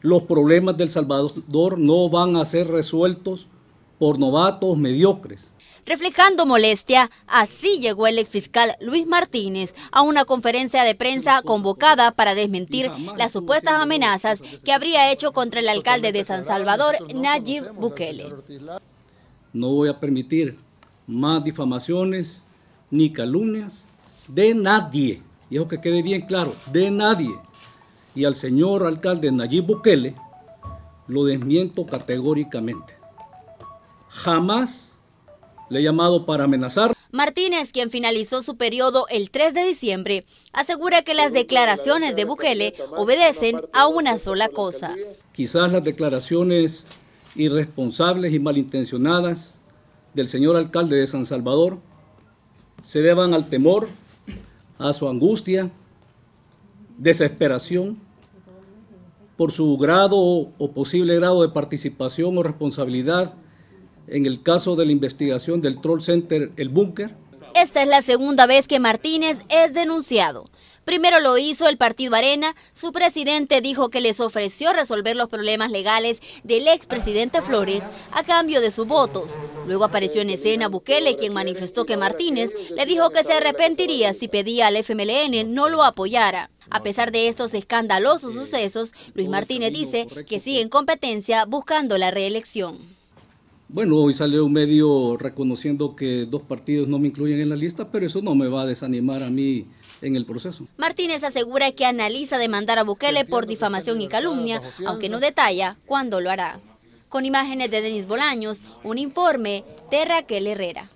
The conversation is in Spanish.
Los problemas del Salvador no van a ser resueltos por novatos mediocres. Reflejando molestia, así llegó el exfiscal Luis Martínez a una conferencia de prensa convocada para desmentir las supuestas amenazas que habría hecho contra el alcalde de San Salvador, Nayib Bukele. No voy a permitir más difamaciones ni calumnias de nadie. Y eso que quede bien claro, de nadie y al señor alcalde Nayib Bukele, lo desmiento categóricamente. Jamás le he llamado para amenazar. Martínez, quien finalizó su periodo el 3 de diciembre, asegura que las declaraciones de Bukele obedecen a una sola cosa. Quizás las declaraciones irresponsables y malintencionadas del señor alcalde de San Salvador se deban al temor, a su angustia, desesperación por su grado o posible grado de participación o responsabilidad en el caso de la investigación del Troll Center El Búnker esta es la segunda vez que Martínez es denunciado. Primero lo hizo el Partido Arena, su presidente dijo que les ofreció resolver los problemas legales del expresidente Flores a cambio de sus votos. Luego apareció en escena Bukele, quien manifestó que Martínez le dijo que se arrepentiría si pedía al FMLN no lo apoyara. A pesar de estos escandalosos sucesos, Luis Martínez dice que sigue en competencia buscando la reelección. Bueno, hoy salió un medio reconociendo que dos partidos no me incluyen en la lista, pero eso no me va a desanimar a mí en el proceso. Martínez asegura que analiza demandar a Bukele por difamación y calumnia, aunque no detalla cuándo lo hará. Con imágenes de Denis Bolaños, un informe de Raquel Herrera.